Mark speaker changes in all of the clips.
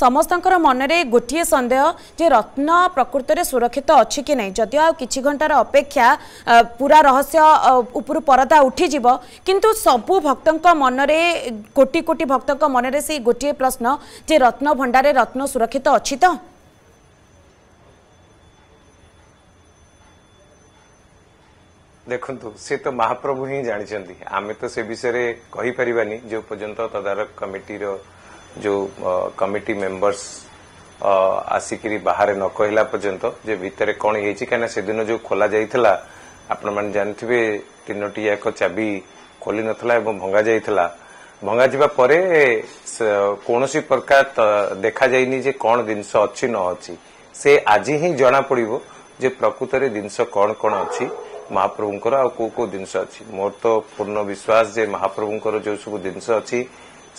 Speaker 1: ସମସ୍ତଙ୍କର ମନରେ ଗୋଟିଏ ସନ୍ଦେହ ଯେ ରତ୍ନ ପ୍ରକୃତରେ ସୁରକ୍ଷିତ ଅଛି କି ନାହିଁ ଯଦିଓ ଆଉ କିଛି ଘଣ୍ଟାର ଅପେକ୍ଷା ପୁରା ରହସ୍ୟ ଉପରୁ ପରଦା ଉଠିଯିବ କିନ୍ତୁ ସବୁ ଭକ୍ତଙ୍କ ମନରେ କୋଟି କୋଟି ଭକ୍ତଙ୍କ ମନରେ ସେଇ ଗୋଟିଏ ପ୍ରଶ୍ନ ଯେ ରତ୍ନ ଭଣ୍ଡାରେ ରତ୍ନ ସୁରକ୍ଷିତ ଅଛି ତ
Speaker 2: ଦେଖନ୍ତୁ ସେ ତ ମହାପ୍ରଭୁ ହିଁ ଜାଣିଛନ୍ତି ଆମେ ତ ସେ ବିଷୟରେ କହିପାରିବାନି ଯେଉଁ ପର୍ଯ୍ୟନ୍ତ ତଦାରଖ କମିଟିର ଯେଉଁ କମିଟି ମେମ୍ବର୍ସ ଆସିକିରି ବାହାରେ ନ କହିଲା ପର୍ଯ୍ୟନ୍ତ ଯେ ଭିତରେ କ'ଣ ହେଇଛି କାହିଁକିନା ସେଦିନ ଯେଉଁ ଖୋଲାଯାଇଥିଲା ଆପଣମାନେ ଜାଣିଥିବେ ତିନୋଟି ଯାକ ଚାବି ଖୋଲିନଥିଲା ଏବଂ ଭଙ୍ଗାଯାଇଥିଲା ଭଙ୍ଗାଯିବା ପରେ କୌଣସି ପ୍ରକାର ଦେଖାଯାଇନି ଯେ କ'ଣ ଜିନିଷ ଅଛି ନ ଅଛି ସେ ଆଜି ହିଁ ଜଣାପଡ଼ିବ ଯେ ପ୍ରକୃତରେ ଜିନିଷ କ'ଣ କ'ଣ ଅଛି ମହାପ୍ରଭୁଙ୍କର ଆଉ କେଉଁ କେଉଁ ଜିନିଷ ଅଛି ମୋର ତ ପୂର୍ଣ୍ଣ ବିଶ୍ୱାସ ଯେ ମହାପ୍ରଭୁଙ୍କର ଯେଉଁ ଜିନିଷ ଅଛି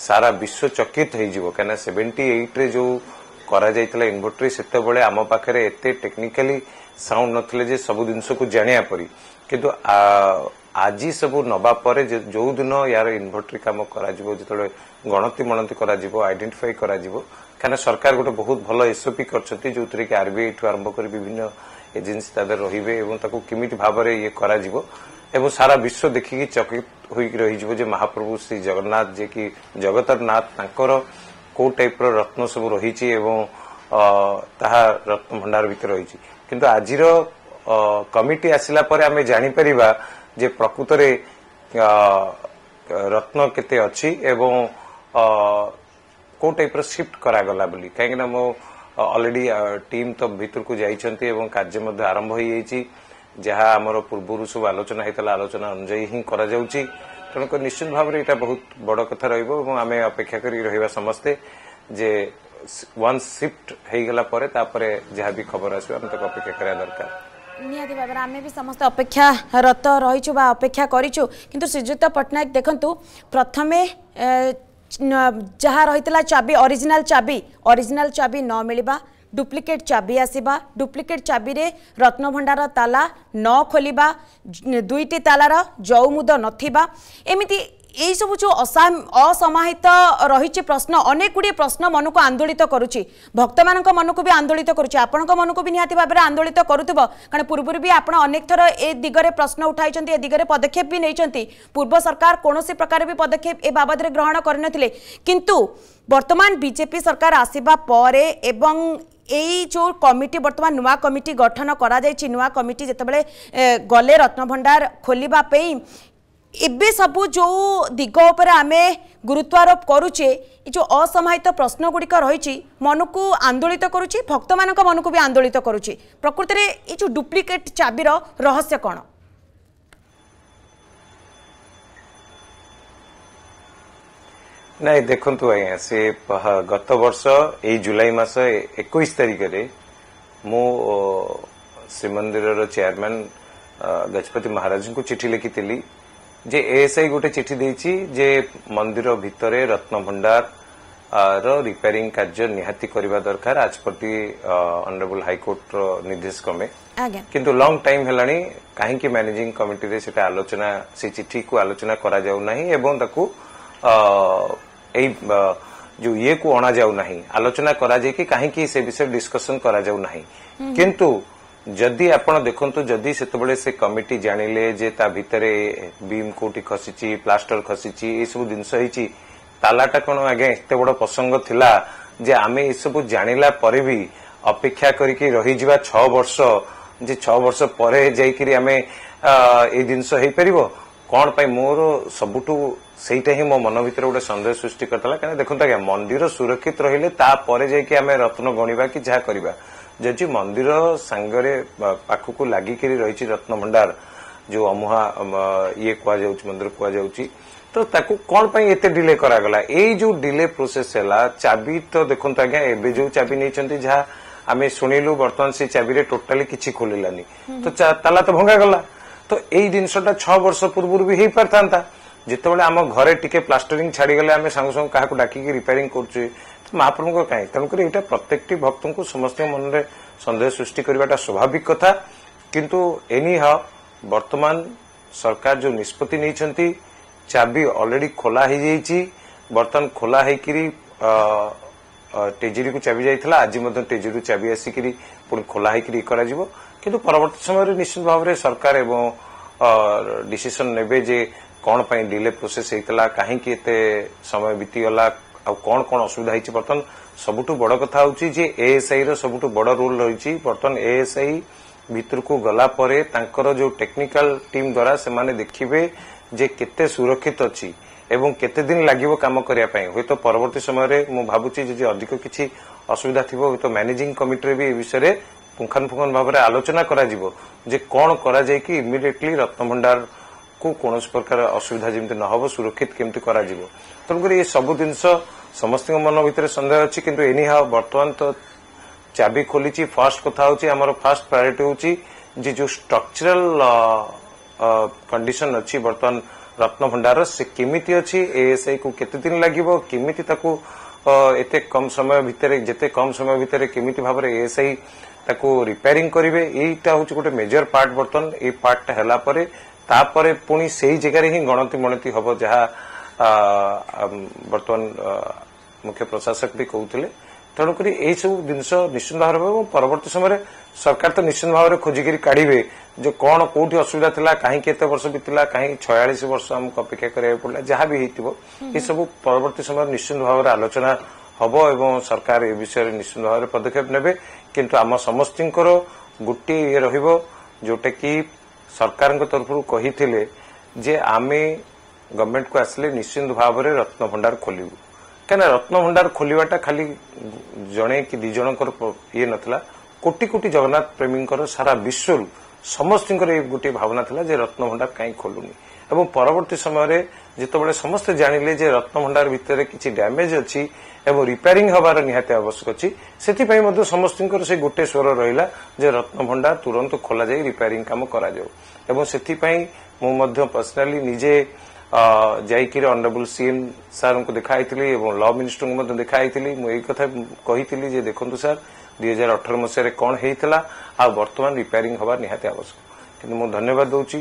Speaker 2: ସାରା ବିଶ୍ୱ ଚକିତ ହେଇଯିବ କାହିଁକିନା ସେଭେଣ୍ଟି ଏଇଟ୍ରେ ଯୋଉ କରାଯାଇଥିଲା ଇନଭର୍ଟରି ସେତେବେଳେ ଆମ ପାଖରେ ଏତେ ଟେକ୍ନିକାଲି ସାଉଣ୍ଡ ନଥିଲେ ଯେ ସବୁ ଜିନିଷକୁ ଜାଣିବା ପରି କିନ୍ତୁ ଆଜି ସବୁ ନେବା ପରେ ଯେଉଁଦିନ ଏହାର ଇନଭର୍ଟରି କାମ କରାଯିବ ଯେତେବେଳେ ଗଣତି ମଣତି କରାଯିବ ଆଇଡେଣ୍ଟିଫାଇ କରାଯିବ କାହିଁକିନା ସରକାର ଗୋଟେ ବହୁତ ଭଲ ଏସ୍ଓପି କରିଛନ୍ତି ଯେଉଁଥିରେ କି ଆର୍ବିଆଇଠୁ ଆରମ୍ଭ କରି ବିଭିନ୍ନ ଏଜେନ୍ସି ତା ଦେହରେ ରହିବେ ଏବଂ ତାକୁ କେମିତି ଭାବରେ ଇଏ କରାଯିବ ଏବଂ ସାରା ବିଶ୍ୱ ଦେଖିକି ଚକିତ ହୋଇକି ରହିଯିବ ଯେ ମହାପ୍ରଭୁ ଶ୍ରୀ ଜଗନ୍ନାଥ ଯିଏକି ଜଗତର ନାଥ ତାଙ୍କର କୋଉ ଟାଇପ୍ର ରତ୍ନ ସବୁ ରହିଛି ଏବଂ ତାହା ରତ୍ନ ଭଣ୍ଡାର ଭିତରେ ରହିଛି କିନ୍ତୁ ଆଜିର କମିଟି ଆସିଲା ପରେ ଆମେ ଜାଣିପାରିବା ଯେ ପ୍ରକୃତରେ ରତ୍ନ କେତେ ଅଛି ଏବଂ କୋଉ ଟାଇପ୍ର ସିଫ୍ଟ କରାଗଲା ବୋଲି କାହିଁକିନା ମୋ ଅଲରେଡି ଟିମ୍ ତ ଭିତରକୁ ଯାଇଛନ୍ତି ଏବଂ କାର୍ଯ୍ୟ ମଧ୍ୟ ଆରମ୍ଭ ହୋଇଯାଇଛି ଯାହା ଆମର ପୂର୍ବରୁ ସବୁ ଆଲୋଚନା ହୋଇଥିଲା ଆଲୋଚନା ଅନୁଯାୟୀ ହିଁ କରାଯାଉଛି ତେଣୁକରି ନିଶ୍ଚିତ ଭାବରେ ଏଇଟା ବହୁତ ବଡ଼ କଥା ରହିବ ଏବଂ ଆମେ ଅପେକ୍ଷା କରି ରହିବା ସମସ୍ତେ ଯେ ୱାନ୍ସ ସିଫ୍ଟ ହେଇଗଲା ପରେ ତାପରେ ଯାହା ବି ଖବର ଆସିବ ଆମେ ତାକୁ ଅପେକ୍ଷା କରିବା ଦରକାର
Speaker 1: ନିହାତି ଭାବରେ ଆମେ ବି ସମସ୍ତେ ଅପେକ୍ଷାରତ ରହିଛୁ ବା ଅପେକ୍ଷା କରିଛୁ କିନ୍ତୁ ଶ୍ରୀଯୁକ୍ତ ପଟ୍ଟନାୟକ ଦେଖନ୍ତୁ ପ୍ରଥମେ ଯାହା ରହିଥିଲା ଚାବି ଅରିଜିନାଲ୍ ଚାବି ଅରିଜିନାଲ୍ ଚାବି ନ ମିଳିବା ডুপ্লিকেট চাবি আসবা ডুপ্লিকেট চাবিরে রত্নভণ্ডার তালা ন খোলা দুইটি তালার জৌমুদ নথিবা এমিতি এই সবু যে অসমাহিত রয়েছে প্রশ্ন অনেক গুড়িয়ে প্রশ্ন মনকু আন্দোলিত করুচি ভক্ত মানক মনকু বি আন্দোলিত করুচি আপনার মনকু বি নিহতি ভাবে আন্দোলিত করুব কারণ পূর্বর বি আপনার অনেক থর এ দিগরে প্রশ্ন উঠাই এ দিগরে পদক্ষেপ বি নেইছেন পূর্ব সরকার কোণী প্রকার বি পদক্ষেপ এ বাবদে গ্রহণ করে নথিলে কিন্তু বর্তমান বিজেপি সরকার আসবা পরে এবং এই যে কমিটি বর্তমান নয় কমিটি গঠন করা যাই নয় কমিটি যেতবে গলে রত্নভণ্ডার খোলা ଏବେ ସବୁ ଯେଉଁ ଦିଗ ଉପରେ ଆମେ ଗୁରୁତ୍ୱାରୋପ କରୁଛେ ଏ ଯେଉଁ ଅସମାହିତ ପ୍ରଶ୍ନଗୁଡ଼ିକ ରହିଛି ମନକୁ ଆନ୍ଦୋଳିତ କରୁଛି ଭକ୍ତମାନଙ୍କ ମନକୁ ବି ଆନ୍ଦୋଳିତ କରୁଛି ପ୍ରକୃତରେ ଏ ଯେଉଁ ଡୁପ୍ଲିକେଟ୍ ଚାବିର ରହସ୍ୟ କ'ଣ
Speaker 2: ନାଇଁ ଦେଖନ୍ତୁ ଆଜ୍ଞା ସେ ଗତ ବର୍ଷ ଏଇ ଜୁଲାଇ ମାସ ଏକୋଇଶ ତାରିଖରେ ମୁଁ ଶ୍ରୀମନ୍ଦିରର ଚେୟାରମ୍ୟାନ୍ ଗଜପତି ମହାରାଜଙ୍କୁ ଚିଠି ଲେଖିଥିଲି जे एएसआई गोटे चिठी देछि जे मंदिर भितरे रत्नभंडार रो रिपेयरिंग कार्य निहाती करने दरकार आज प्रति ऑनरेबल हाई निर्देश कमे कि लंग टाइम है काहे मैनेजिंग कमिटी रे आलोचना से चिठी को आलोचना करा जो ये को अणा जाउ आलोचना करा जे कि ଯଦି ଆପଣ ଦେଖନ୍ତୁ ଯଦି ସେତେବେଳେ ସେ କମିଟି ଜାଣିଲେ ଯେ ତା ଭିତରେ ବିମ୍ କୋଉଠି ଖସିଛି ପ୍ଲାଷ୍ଟର ଖସିଛି ଏସବୁ ଜିନିଷ ହେଇଛି ତାଲାଟା କ'ଣ ଆଜ୍ଞା ଏତେ ବଡ଼ ପ୍ରସଙ୍ଗ ଥିଲା ଯେ ଆମେ ଏସବୁ ଜାଣିଲା ପରେ ବି ଅପେକ୍ଷା କରିକି ରହିଯିବା ଛଅ ବର୍ଷ ଯେ ଛଅ ବର୍ଷ ପରେ ଯାଇକିରି ଆମେ ଏ ଜିନିଷ ହେଇପାରିବ କ'ଣ ପାଇଁ ମୋର ସବୁଠୁ ସେଇଟା ହିଁ ମୋ ମନ ଭିତରେ ଗୋଟେ ସନ୍ଦେହ ସୃଷ୍ଟି କରିଥିଲା କାହିଁକି ଦେଖନ୍ତୁ ଆଜ୍ଞା ମନ୍ଦିର ସୁରକ୍ଷିତ ରହିଲେ ତାପରେ ଯାଇକି ଆମେ ରତ୍ନ ଗଣିବା କି ଯାହା କରିବା ଯଦି ମନ୍ଦିର ସାଙ୍ଗରେ ପାଖକୁ ଲାଗିକରି ରହିଛି ରତ୍ନଭଣ୍ଡାର ଯେଉଁ ଅମୁହା ଇଏ କୁହାଯାଉଛି ମନ୍ଦିର କୁହାଯାଉଛି ତ ତାକୁ କ'ଣ ପାଇଁ ଏତେ ଡିଲେ କରାଗଲା ଏଇ ଯେଉଁ ଡିଲେ ପ୍ରୋସେସ୍ ହେଲା ଚାବି ତ ଦେଖନ୍ତୁ ଆଜ୍ଞା ଏବେ ଯେଉଁ ଚାବି ନେଇଛନ୍ତି ଯାହା ଆମେ ଶୁଣିଲୁ ବର୍ତ୍ତମାନ ସେ ଚାବିରେ ଟୋଟାଲି କିଛି ଖୋଲିଲାନି ତ ତାଲା ତ ଭଙ୍ଗାଗଲା ତ ଏଇ ଜିନିଷଟା ଛଅ ବର୍ଷ ପୂର୍ବରୁ ବି ହେଇପାରିଥାନ୍ତା ଯେତେବେଳେ ଆମ ଘରେ ଟିକେ ପ୍ଲାଷ୍ଟରିଂ ଛାଡ଼ିଗଲେ ଆମେ ସାଙ୍ଗେ ସାଙ୍ଗେ କାହାକୁ ଡାକିକି ରିପେୟାରିଂ କରୁଛେ ମହାପ୍ରଭୁଙ୍କର କାହିଁ ତେଣୁକରି ଏଇଟା ପ୍ରତ୍ୟେକଟି ଭକ୍ତଙ୍କୁ ସମସ୍ତଙ୍କ ମନରେ ସନ୍ଦେହ ସୃଷ୍ଟି କରିବାଟା ସ୍ୱାଭାବିକ କଥା କିନ୍ତୁ ଏନି ହାଓ ବର୍ତ୍ତମାନ ସରକାର ଯେଉଁ ନିଷ୍ପତ୍ତି ନେଇଛନ୍ତି ଚାବି ଅଲରେଡି ଖୋଲା ହେଇଯାଇଛି ବର୍ତ୍ତମାନ ଖୋଲା ହେଇକିରି ଟେଜିରିକୁ ଚାବି ଯାଇଥିଲା ଆଜି ମଧ୍ୟ ଟେଜିରୁ ଚାବି ଆସିକିରି ପୁଣି ଖୋଲା ହେଇକିରି ଇଏ କରାଯିବ କିନ୍ତୁ ପରବର୍ତ୍ତୀ ସମୟରେ ନିଶ୍ଚିତ ଭାବରେ ସରକାର ଏବଂ ଡିସିସନ୍ ନେବେ ଯେ କ'ଣ ପାଇଁ ଡିଲେ ପ୍ରୋସେସ୍ ହେଇଥିଲା କାହିଁକି ଏତେ ସମୟ ବିତିଗଲା ଆଉ କ'ଣ କ'ଣ ଅସୁବିଧା ହେଇଛି ବର୍ତ୍ତମାନ ସବୁଠୁ ବଡ଼ କଥା ହେଉଛି ଯେ ଏଏସ୍ଆଇର ସବୁଠୁ ବଡ଼ ରୋଲ୍ ରହିଛି ବର୍ତ୍ତମାନ ଏଏସ୍ଆଇ ଭିତରକୁ ଗଲା ପରେ ତାଙ୍କର ଯେଉଁ ଟେକ୍ନିକାଲ ଟିମ୍ ଦ୍ୱାରା ସେମାନେ ଦେଖିବେ ଯେ କେତେ ସୁରକ୍ଷିତ ଅଛି ଏବଂ କେତେ ଦିନ ଲାଗିବ କାମ କରିବା ପାଇଁ ହୁଏତ ପରବର୍ତ୍ତୀ ସମୟରେ ମୁଁ ଭାବୁଛି ଯଦି ଅଧିକ କିଛି ଅସୁବିଧା ଥିବ ହୁଏତ ମ୍ୟାନେଜିଂ କମିଟିରେ ବି ଏ ବିଷୟରେ ପୁଙ୍ଖାନୁପୁଙ୍ଖନ ଭାବରେ ଆଲୋଚନା କରାଯିବ ଯେ କ'ଣ କରାଯାଇକି ଇମିଡିଏଟଲି ରତ୍ନଭଣ୍ଡାର ଲୋକଙ୍କୁ କୌଣସି ପ୍ରକାର ଅସୁବିଧା ଯେମିତି ନ ହେବ ସୁରକ୍ଷିତ କେମିତି କରାଯିବ ତେଣୁକରି ଏ ସବୁ ଜିନିଷ ସମସ୍ତଙ୍କ ମନ ଭିତରେ ସନ୍ଦେହ ଅଛି କିନ୍ତୁ ଏନି ହାଓ ବର୍ତ୍ତମାନ ତ ଚାବି ଖୋଲିଛି ଫାଷ୍ଟ କଥା ହେଉଛି ଆମର ଫାଷ୍ଟ ପ୍ରାୟୋରିଟି ହେଉଛି ଯେ ଯେଉଁ ଷ୍ଟ୍ରକ୍ଚରାଲ କଣ୍ଡିସନ ଅଛି ବର୍ତ୍ତମାନ ରତ୍ନଭଣ୍ଡାର ସେ କେମିତି ଅଛି ଏଏସ୍ଆଇକୁ କେତେ ଦିନ ଲାଗିବ କେମିତି ତାକୁ ଏତେ କମ୍ ସମୟ ଭିତରେ ଯେତେ କମ୍ ସମୟ ଭିତରେ କେମିତି ଭାବରେ ଏଏସ୍ଆଇ ତାକୁ ରିପେୟାରିଂ କରିବେ ଏଇଟା ହେଉଛି ଗୋଟେ ମେଜର ପାର୍ଟ ବର୍ତ୍ତମାନ ଏଇ ପାର୍ଟଟା ହେଲା ପରେ ତାପରେ ପୁଣି ସେହି ଜାଗାରେ ହିଁ ଗଣତି ମଣତି ହେବ ଯାହା ବର୍ତ୍ତମାନ ମୁଖ୍ୟ ପ୍ରଶାସକ ବି କହୁଥିଲେ ତେଣୁକରି ଏହିସବୁ ଜିନିଷ ନିଶ୍ଚିନ୍ତ ଭାବରେ ହେବ ଏବଂ ପରବର୍ତ୍ତୀ ସମୟରେ ସରକାର ତ ନିଶ୍ଚିନ୍ତ ଭାବରେ ଖୋଜିକିରି କାଢ଼ିବେ ଯେ କ'ଣ କେଉଁଠି ଅସୁବିଧା ଥିଲା କାହିଁକି ଏତେ ବର୍ଷ ବି ଥିଲା କାହିଁକି ଛୟାଳିଶ ବର୍ଷ ଆମକୁ ଅପେକ୍ଷା କରିବାକୁ ପଡ଼ିଲା ଯାହା ବି ହୋଇଥିବ ଏସବୁ ପରବର୍ତ୍ତୀ ସମୟରେ ନିଶ୍ଚିନ୍ତ ଭାବରେ ଆଲୋଚନା ହେବ ଏବଂ ସରକାର ଏ ବିଷୟରେ ନିଶ୍ଚିନ୍ତ ଭାବରେ ପଦକ୍ଷେପ ନେବେ କିନ୍ତୁ ଆମ ସମସ୍ତଙ୍କର ଗୋଟିଏ ଇଏ ରହିବ ଯେଉଁଟାକି ସରକାରଙ୍କ ତରଫରୁ କହିଥିଲେ ଯେ ଆମେ ଗଭର୍ଣ୍ଣମେଣ୍ଟକୁ ଆସିଲେ ନିଶ୍ଚିନ୍ତ ଭାବରେ ରତ୍ନଭଣ୍ଡାର ଖୋଲିବୁ କାହିଁକିନା ରତ୍ନଭଣ୍ଡାର ଖୋଲିବାଟା ଖାଲି ଜଣେ କି ଦୁଇ ଜଣଙ୍କର ଇଏ ନଥିଲା କୋଟି କୋଟି ଜଗନ୍ନାଥ ପ୍ରେମୀଙ୍କର ସାରା ବିଶ୍ୱରୁ ସମସ୍ତଙ୍କର ଏ ଗୋଟିଏ ଭାବନା ଥିଲା ଯେ ରତ୍ନଭଣ୍ଡାର କାହିଁ ଖୋଲୁନି ଏବଂ ପରବର୍ତ୍ତୀ ସମୟରେ ଯେତେବେଳେ ସମସ୍ତେ ଜାଣିଲେ ଯେ ରତ୍ନଭଣ୍ଡାର ଭିତରେ କିଛି ଡ୍ୟାମେଜ୍ ଅଛି ଏବଂ ରିପେୟାରିଂ ହେବାର ନିହାତି ଆବଶ୍ୟକ ଅଛି ସେଥିପାଇଁ ମଧ୍ୟ ସମସ୍ତଙ୍କର ସେ ଗୋଟିଏ ସ୍ୱର ରହିଲା ଯେ ରତ୍ନଭଣ୍ଡା ତୁରନ୍ତ ଖୋଲାଯାଇ ରିପେୟାରିଂ କାମ କରାଯାଉ ଏବଂ ସେଥିପାଇଁ ମୁଁ ମଧ୍ୟ ପର୍ସନାଲି ନିଜେ ଯାଇକିରି ଅନରେବୁଲ ସିଏମ୍ ସାର୍ଙ୍କୁ ଦେଖା ହେଇଥିଲି ଏବଂ ଲ ମିନିଷ୍ଟରଙ୍କୁ ମଧ୍ୟ ଦେଖା ହେଇଥିଲି ମୁଁ ଏଇ କଥା କହିଥିଲି ଯେ ଦେଖନ୍ତୁ ସାର୍ ଦୁଇ ହଜାର ଅଠର ମସିହାରେ କ'ଣ ହେଇଥିଲା ଆଉ ବର୍ତ୍ତମାନ ରିପେୟାରିଂ ହେବା ନିହାତି ଆବଶ୍ୟକ କିନ୍ତୁ ମୁଁ ଧନ୍ୟବାଦ ଦେଉଛି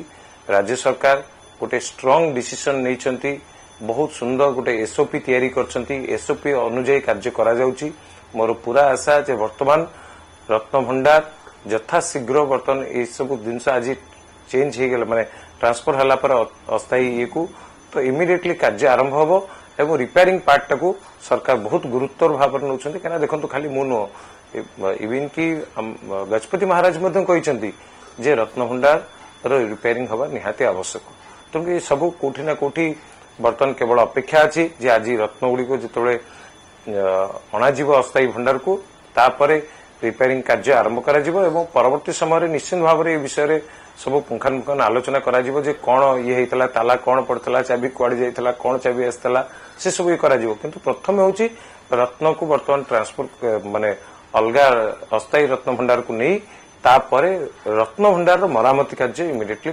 Speaker 2: ରାଜ୍ୟ ସରକାର ଗୋଟେ ଷ୍ଟ୍ରଙ୍ଗ ଡିସିସନ୍ ନେଇଛନ୍ତି ବହୁତ ସୁନ୍ଦର ଗୋଟେ ଏସ୍ଓପି ତିଆରି କରିଛନ୍ତି ଏସ୍ଓପି ଅନୁଯାୟୀ କାର୍ଯ୍ୟ କରାଯାଉଛି ମୋର ପୁରା ଆଶା ଯେ ବର୍ତ୍ତମାନ ରତ୍ନଭଣ୍ଡାର ଯଥାଶୀଘ୍ର ବର୍ତ୍ତମାନ ଏସବୁ ଜିନିଷ ଆଜି ଚେଞ୍ଜ ହେଇଗଲା ମାନେ ଟ୍ରାନ୍ସଫର ହେଲା ପରେ ଅସ୍ଥାୟୀ ଇଏକୁ ତ ଇମିଡିଏଟଲି କାର୍ଯ୍ୟ ଆରମ୍ଭ ହେବ ଏବଂ ରିପେୟାରିଂ ପାର୍ଟଟାକୁ ସରକାର ବହୁତ ଗୁରୁତ୍ୱର ଭାବରେ ନେଉଛନ୍ତି କାହିଁକିନା ଦେଖନ୍ତୁ ଖାଲି ମୁଁ ନୁହଁ ଇଭିନ୍ କି ଗଜପତି ମହାରାଜ ମଧ୍ୟ କହିଛନ୍ତି ଯେ ରତ୍ନଭଣ୍ଡାରର ରିପେୟାରିଂ ହେବା ନିହାତି ଆବଶ୍ୟକ ତେଣୁ ଏ ସବୁ କୋଉଠି ନା କୋଉଠି केवल अपेक्षा अहिले आज रत्नगुडीको जति बढा अस्थायी भण्डारको तिपेयारिङ कार्ज आरम्भर्ती समय निश्चित भावर यो विषय सब पुङ्ानपुखान आलोचना कला ताला कला चि कि कि आसु प्रथम हौ रत्मा ट्रान्सपोर्ट अलगा अस्थायी रत्नभण्डारको नि रत्नभण्डार मरमति कार्य इमिडिएटली